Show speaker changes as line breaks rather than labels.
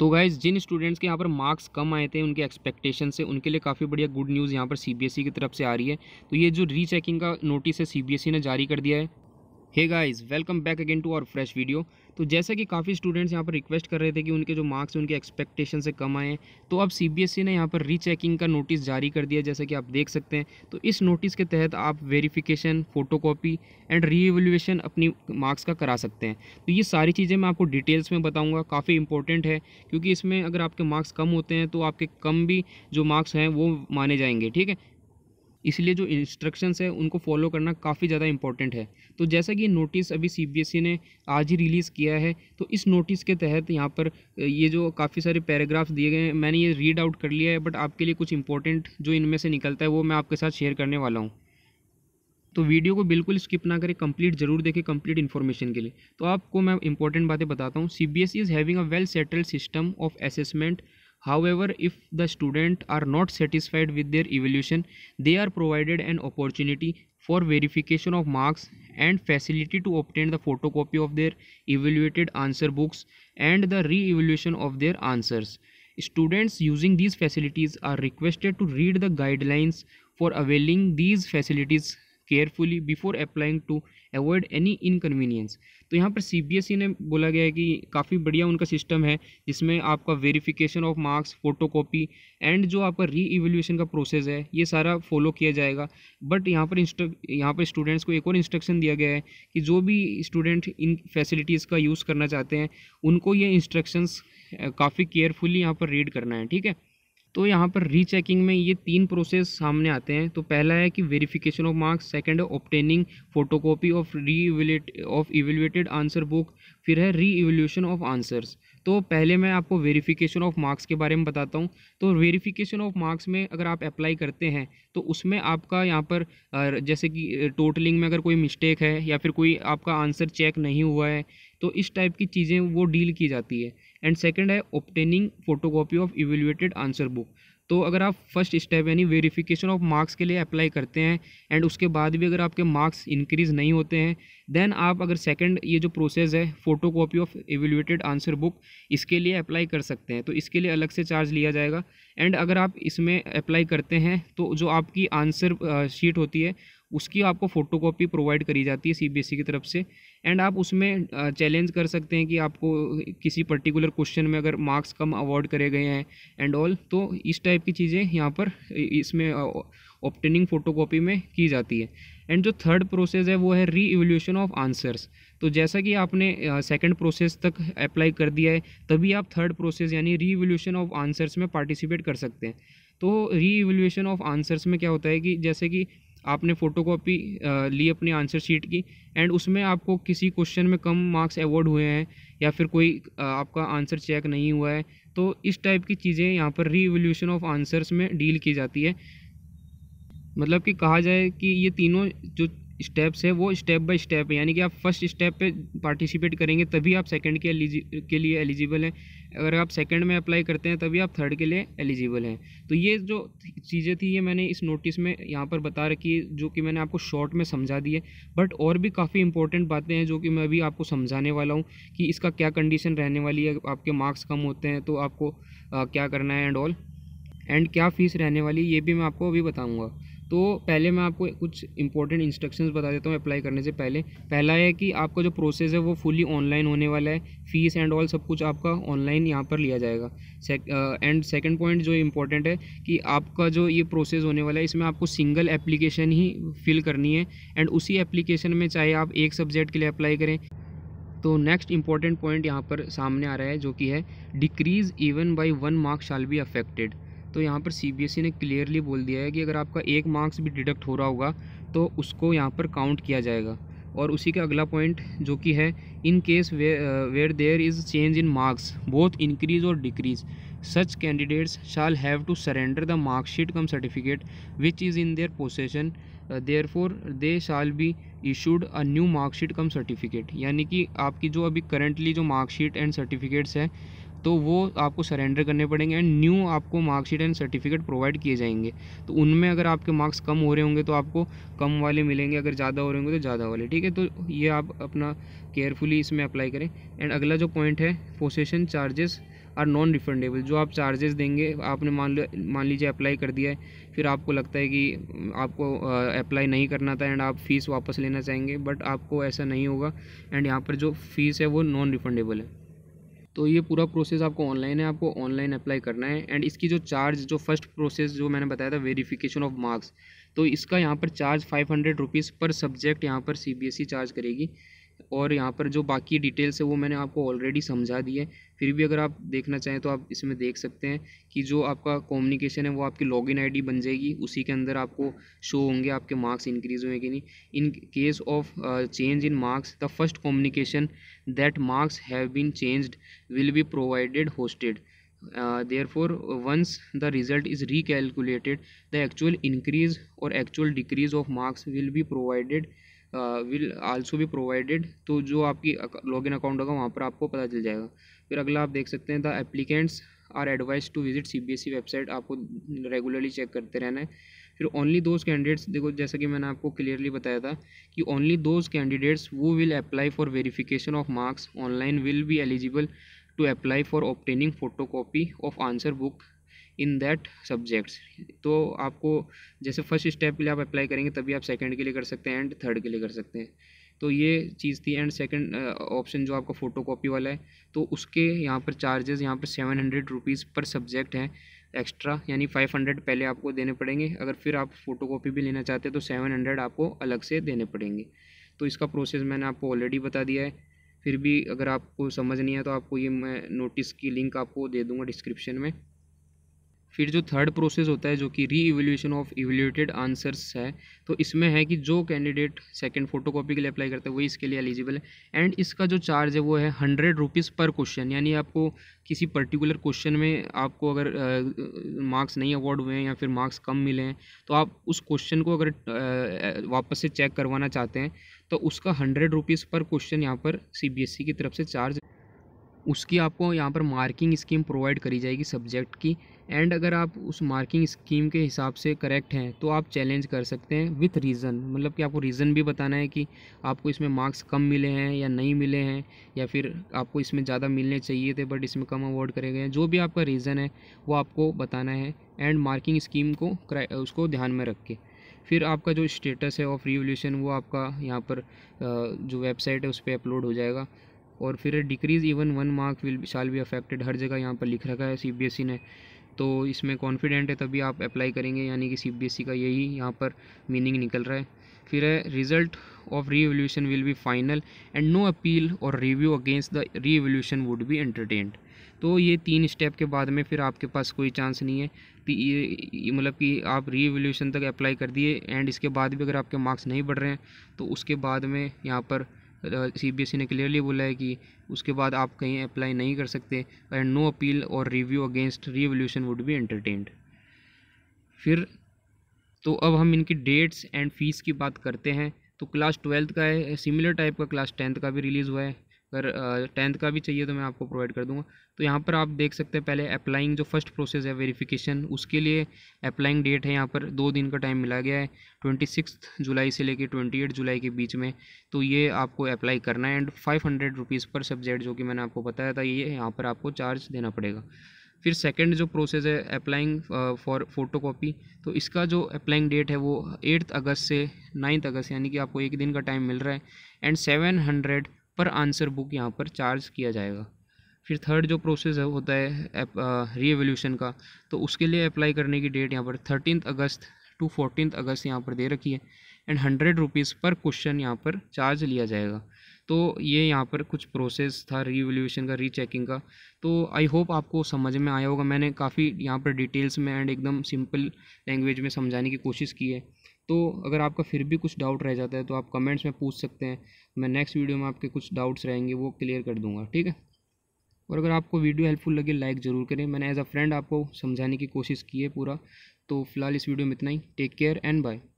तो गाइज जिन स्टूडेंट्स के यहाँ पर मार्क्स कम आए थे उनके एक्सपेक्टेशन से उनके लिए काफ़ी बढ़िया गुड न्यूज़ यहाँ पर सीबीएसई e की तरफ से आ रही है तो ये जो रीचेकिंग का नोटिस है सीबीएसई e ने जारी कर दिया है hey guys welcome back again to our fresh video तो जैसा कि काफ़ी स्टूडेंट्स यहाँ पर रिक्वेस्ट कर रहे थे कि उनके जो मार्क्स उनके एक्सपेक्टेशन से कम आए तो अब सी e ने यहाँ पर रीचेकिंग का नोटिस जारी कर दिया जैसा कि आप देख सकते हैं तो इस नोटिस के तहत आप फ़ोटो फोटोकॉपी एंड रीएवल्यूएशन अपनी मार्क्स का करा सकते हैं तो ये सारी चीज़ें मैं आपको डिटेल्स में बताऊँगा काफ़ी इंपॉर्टेंट है क्योंकि इसमें अगर आपके मार्क्स कम होते हैं तो आपके कम भी जो मार्क्स हैं वो माने जाएंगे ठीक है इसलिए जो इंस्ट्रक्शंस है उनको फॉलो करना काफ़ी ज़्यादा इंपॉर्टेंट है तो जैसा कि नोटिस अभी सीबीएसई e ने आज ही रिलीज़ किया है तो इस नोटिस के तहत यहाँ पर ये जो काफ़ी सारे पैराग्राफ्स दिए गए हैं मैंने ये रीड आउट कर लिया है बट आपके लिए कुछ इंपॉर्टेंट जो इनमें से निकलता है वो मैं आपके साथ शेयर करने वाला हूँ तो वीडियो को बिल्कुल स्किप ना करें कंप्लीट जरूर देखें कंप्लीट इन्फॉर्मेशन के लिए तो आपको मैं इंपॉर्टेंट बातें बताता हूँ C B S E is having a well settled system of assessment However, if the student are not satisfied with their evaluation, they are provided an opportunity for verification of marks and facility to obtain the photocopy of their evaluated answer books and the re-evaluation of their answers. Students using these facilities are requested to read the guidelines for availing these facilities carefully before applying to avoid any inconvenience तो यहाँ पर CBSE e ने बोला गया है कि काफ़ी बढ़िया उनका सिस्टम है जिसमें आपका verification of marks photocopy and जो आपका री इवेल्यूशन का प्रोसेस है ये सारा फॉलो किया जाएगा बट यहाँ पर यहाँ पर स्टूडेंट्स को एक और इंस्ट्रक्शन दिया गया है कि जो भी स्टूडेंट इन फैसिलिटीज़ का यूज़ करना चाहते हैं उनको ये इंस्ट्रक्शंस काफ़ी केयरफुली यहाँ पर रीड करना है ठीक है तो यहाँ पर रीचेकिंग में ये तीन प्रोसेस सामने आते हैं तो पहला है कि वेरिफिकेशन ऑफ मार्क्स सेकंड है obtaining photocopy of re of evaluated answer book फिर है री एवोल्यूशन ऑफ आंसर्स तो पहले मैं आपको वेरिफिकेशन ऑफ मार्क्स के बारे में बताता हूँ तो वेरिफिकेशन ऑफ मार्क्स में अगर आप अप्लाई करते हैं तो उसमें आपका यहाँ पर जैसे कि टोटलिंग में अगर कोई मिस्टेक है या फिर कोई आपका आंसर चेक नहीं हुआ है तो इस टाइप की चीज़ें वो डील की जाती है एंड सेकेंड है photo photocopy of evaluated answer book तो अगर आप फर्स्ट स्टेप यानी वेरिफिकेशन ऑफ मार्क्स के लिए अप्लाई करते हैं एंड उसके बाद भी अगर आपके मार्क्स इंक्रीज़ नहीं होते हैं देन आप अगर सेकंड ये जो प्रोसेस है photocopy of evaluated answer book इसके लिए अप्लाई कर सकते हैं तो इसके लिए अलग से चार्ज लिया जाएगा एंड अगर आप इसमें अप्लाई करते हैं तो जो आपकी आंसर शीट होती है उसकी आपको फ़ोटोकॉपी प्रोवाइड करी जाती है सीबीएसई e की तरफ से एंड आप उसमें चैलेंज कर सकते हैं कि आपको किसी पर्टिकुलर क्वेश्चन में अगर मार्क्स कम अवॉर्ड करे गए हैं एंड ऑल तो इस टाइप की चीज़ें यहाँ पर इसमें ऑप्टेनिंग फ़ोटोकॉपी में की जाती है एंड जो थर्ड प्रोसेस है वो है री एवोल्यूशन ऑफ आंसर्स तो जैसा कि आपने सेकंड प्रोसेस तक अप्लाई कर दिया है तभी आप थर्ड प्रोसेस यानी री एवोल्यूशन ऑफ आंसर्स में पार्टिसिपेट कर सकते हैं तो री एवोल्यूशन ऑफ आंसर्स में क्या होता है कि जैसे कि आपने फ़ोटोकॉपी ली अपनी आंसर शीट की एंड उसमें आपको किसी क्वेश्चन में कम मार्क्स अवॉर्ड हुए हैं या फिर कोई आपका आंसर चेक नहीं हुआ है तो इस टाइप की चीज़ें यहाँ पर री ऑफ आंसर्स में डील की जाती है मतलब कि कहा जाए कि ये तीनों जो स्टेप्स है वो स्टेप बाय स्टेप है यानी कि आप फर्स्ट स्टेप पे पार्टिसिपेट करेंगे तभी आप सेकंड के के लिए एलिजिबल हैं अगर आप सेकंड में अप्लाई करते हैं तभी आप थर्ड के लिए एलिजिबल हैं तो ये जो चीज़ें थी ये मैंने इस नोटिस में यहाँ पर बता रखी है जो कि मैंने आपको शॉर्ट में समझा दी है बट और भी काफ़ी इंपॉर्टेंट बातें हैं जो कि मैं अभी आपको समझाने वाला हूँ कि इसका क्या कंडीशन रहने वाली है आपके मार्क्स कम होते हैं तो आपको आ, क्या करना है एंड ऑल एंड क्या फ़ीस रहने वाली है ये भी मैं आपको अभी बताऊँगा तो पहले मैं आपको कुछ इंपॉर्टेंट इंस्ट्रक्शंस बता देता हूँ अप्लाई करने से पहले पहला है कि आपका जो प्रोसेस है वो फुली ऑनलाइन होने वाला है फीस एंड ऑल सब कुछ आपका ऑनलाइन यहाँ पर लिया जाएगा एंड सेकेंड पॉइंट जो इम्पोर्टेंट है कि आपका जो ये प्रोसेस होने वाला है इसमें आपको सिंगल एप्लीकेशन ही फिल करनी है एंड उसी एप्लीकेशन में चाहे आप एक सब्जेक्ट के लिए अप्लाई करें तो नेक्स्ट इंपॉर्टेंट पॉइंट यहाँ पर सामने आ रहा है जो कि है decrease even by one marks shall be affected तो यहाँ पर सीबीएसई e ने क्लियरली बोल दिया है कि अगर आपका एक मार्क्स भी डिडक्ट हो रहा होगा तो उसको यहाँ पर काउंट किया जाएगा और उसी का अगला पॉइंट जो कि है in case where there is change in marks both increase और decrease such candidates shall have to surrender the marksheet cum certificate which is in their possession therefore they shall be issued a new marksheet cum certificate यानी कि आपकी जो अभी currently जो marksheet and certificates हैं तो वो आपको सरेंडर करने पड़ेंगे एंड न्यू आपको मार्कशीट एंड सर्टिफिकेट प्रोवाइड किए जाएंगे तो उनमें अगर आपके मार्क्स कम हो रहे होंगे तो आपको कम वाले मिलेंगे अगर ज़्यादा हो रहे होंगे तो ज़्यादा वाले ठीक है तो ये आप अपना केयरफुली इसमें अप्लाई करें एंड अगला जो पॉइंट है possession charges are non refundable जो आप चार्जेस देंगे आपने मान लो मान लीजिए अप्लाई कर दिया है फिर आपको लगता है कि आपको अप्लाई नहीं करना था एंड आप फ़ीस वापस लेना चाहेंगे बट आपको ऐसा नहीं होगा एंड यहाँ पर जो फीस है वो नॉन रिफंडेबल है तो ये पूरा प्रोसेस आपको ऑनलाइन है आपको ऑनलाइन अप्लाई करना है एंड इसकी जो चार्ज जो फर्स्ट प्रोसेस जो मैंने बताया था वेरिफिकेशन ऑफ मार्क्स तो इसका यहाँ पर charge five hundred rupees per subject यहाँ पर C B S E charge करेगी और यहाँ पर जो बाकी डिटेल्स है वो मैंने आपको ऑलरेडी समझा दी है फिर भी अगर आप देखना चाहें तो आप इसमें देख सकते हैं कि जो आपका कम्युनिकेशन है वो आपकी लॉगिन आईडी बन जाएगी उसी के अंदर आपको शो होंगे आपके मार्क्स इंक्रीज हुए कि नहीं in case of change in marks the first communication that marks have been changed will be provided hosted therefore once the result is recalculated the actual increase और actual decrease of marks will be provided will also भी provided तो जो आपकी login account होगा वहाँ पर आपको पता चल जाएगा फिर अगला आप देख सकते हैं the applicants are advise to visit CBSE website आपको रेगुलरली चेक करते रहना है फिर ओनली दोज कैंडिडेट्स देखो जैसा कि मैंने आपको क्लियरली बताया था कि ओनली दोज कैंडिडेट्स वो will apply for verification of marks online will be eligible to apply for obtaining photo copy of answer book in that subjects तो आपको जैसे फर्स्ट स्टेप के लिए आप अप्लाई करेंगे तभी आप सेकेंड के लिए कर सकते हैं एंड थर्ड के लिए कर सकते हैं तो ये चीज़ थी एंड सेकंड ऑप्शन जो आपका फ़ोटो कापी वाला है तो उसके यहाँ पर चार्जेस यहाँ पर seven hundred rupees per subject हैं एक्स्ट्रा यानी फाइव हंड्रेड पहले आपको देने पड़ेंगे अगर फिर आप फ़ोटो कापी भी लेना चाहते हैं तो सेवन हंड्रेड आपको अलग से देने पड़ेंगे तो इसका प्रोसेस मैंने आपको ऑलरेडी बता दिया है फिर भी अगर आपको समझ नहीं है तो आपको ये मैं नोटिस की लिंक आपको दे दूँगा डिस्क्रिप्शन में फिर जो थर्ड प्रोसेस होता है जो कि री एवेल्यूशन ऑफ इवेल्यूटेड आंसर्स है तो इसमें है कि जो कैंडिडेट सेकंड फोटोकॉपी के लिए अप्लाई करता है वही इसके लिए एलिजिबल है एंड इसका जो चार्ज है वो है हंड्रेड रुपीज़ पर क्वेश्चन यानी आपको किसी पर्टिकुलर क्वेश्चन में आपको अगर मार्क्स नहीं अवॉर्ड हुए हैं या फिर मार्क्स कम मिले हैं तो आप उस क्वेश्चन को अगर वापस से चेक करवाना चाहते हैं तो उसका हंड्रेड रुपीज़ पर क्वेश्चन यहाँ पर सी e की तरफ से चार्ज उसकी आपको यहाँ पर मार्किंग स्कीम प्रोवाइड करी जाएगी सब्जेक्ट की एंड अगर आप उस मार्किंग स्कीम के हिसाब से करेक्ट हैं तो आप चैलेंज कर सकते हैं विथ रीज़न मतलब कि आपको रीज़न भी बताना है कि आपको इसमें मार्क्स कम मिले हैं या नहीं मिले हैं या फिर आपको इसमें ज़्यादा मिलने चाहिए थे बट इसमें कम अवॉर्ड करे गए हैं जो भी आपका रीज़न है वो आपको बताना है एंड मार्किंग स्कीम को उसको ध्यान में रख के फिर आपका जो स्टेटस है ऑफ रिवोल्यूशन वो आपका यहाँ पर जो वेबसाइट है उस पर अपलोड हो जाएगा और फिर decrease even one mark will shall be affected हर जगह यहाँ पर लिख रखा है सी e ने तो इसमें कॉन्फिडेंट है तभी आप अप्लाई करेंगे यानी कि सी e का यही यहाँ पर मीनिंग निकल रहा है फिर है result of re evaluation will be final and no appeal or review against the re evaluation would be entertained तो ये तीन स्टेप के बाद में फिर आपके पास कोई चांस नहीं है मतलब कि आप री एवोल्यूशन तक अप्लाई कर दिए एंड इसके बाद भी अगर आपके मार्क्स नहीं बढ़ रहे हैं तो उसके बाद में यहाँ पर सी बी एस ई ने क्लियरली बोला है कि उसके बाद आप कहीं अप्लाई नहीं कर सकते and no appeal or review against revaluation would be entertained फिर तो अब हम इनकी डेट्स एंड फीस की बात करते हैं तो क्लास ट्वेल्थ का है सिमिलर टाइप का क्लास टेंथ का भी रिलीज़ हुआ है अगर टेंथ का भी चाहिए तो मैं आपको प्रोवाइड कर दूंगा तो यहाँ पर आप देख सकते हैं पहले अप्लाइंग जो फर्स्ट प्रोसेस है वेरिफिकेशन उसके लिए अप्लाइंग डेट है यहाँ पर दो दिन का टाइम मिला गया है ट्वेंटी सिक्स जुलाई से लेकर ट्वेंटी एट जुलाई के बीच में तो ये आपको अप्लाई करना है and five hundred rupees per subject जो कि मैंने आपको बताया था ये यहाँ पर आपको चार्ज देना पड़ेगा फिर सेकंड जो प्रोसेस है अप्लाइंग फॉर फोटो कॉपी तो इसका जो अप्लाइंग डेट है वो एट्थ अगस्त से नाइन्थ अगस्त यानी कि आपको एक दिन का टाइम मिल रहा है and seven hundred per answer book यहाँ पर चार्ज किया जाएगा फिर थर्ड जो प्रोसेस है होता है री एवोल्यूशन का तो उसके लिए अप्लाई करने की डेट यहाँ पर thirteen August to fourteen August यहाँ पर दे रखी है and hundred rupees per question यहाँ पर चार्ज लिया जाएगा तो ये यहाँ पर कुछ प्रोसेस था रिवोल्यूशन का रीचेकिंग का तो आई होप आपको समझ में आया होगा मैंने काफ़ी यहाँ पर डिटेल्स में एंड एकदम सिंपल लैंग्वेज में समझाने की कोशिश की है तो अगर आपका फिर भी कुछ डाउट रह जाता है तो आप कमेंट्स में पूछ सकते हैं मैं नेक्स्ट वीडियो में आपके कुछ डाउट्स रहेंगे वो क्लियर कर दूंगा ठीक है और अगर आपको वीडियो हेल्पफुल लगे लाइक ज़रूर करें मैंने एज अ फ्रेंड आपको समझाने की कोशिश की है पूरा तो फिलहाल इस वीडियो में इतना ही टेक केयर एंड बाय